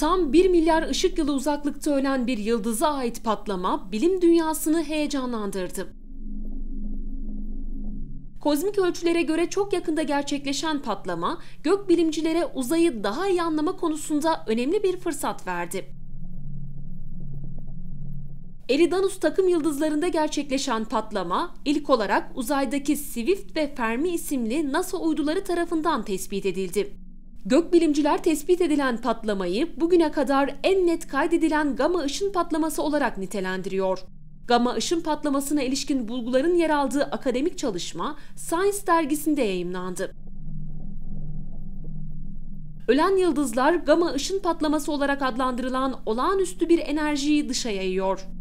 Tam 1 milyar ışık yılı uzaklıkta ölen bir yıldıza ait patlama bilim dünyasını heyecanlandırdı. Kozmik ölçülere göre çok yakında gerçekleşen patlama, gök bilimcilere uzayı daha iyi anlama konusunda önemli bir fırsat verdi. Eridanus takım yıldızlarında gerçekleşen patlama ilk olarak uzaydaki Swift ve Fermi isimli NASA uyduları tarafından tespit edildi. Gökbilimciler tespit edilen patlamayı bugüne kadar en net kaydedilen gama ışın patlaması olarak nitelendiriyor. Gama ışın patlamasına ilişkin bulguların yer aldığı akademik çalışma Science dergisinde yayımlandı. Ölen yıldızlar gama ışın patlaması olarak adlandırılan olağanüstü bir enerjiyi dışa yayıyor.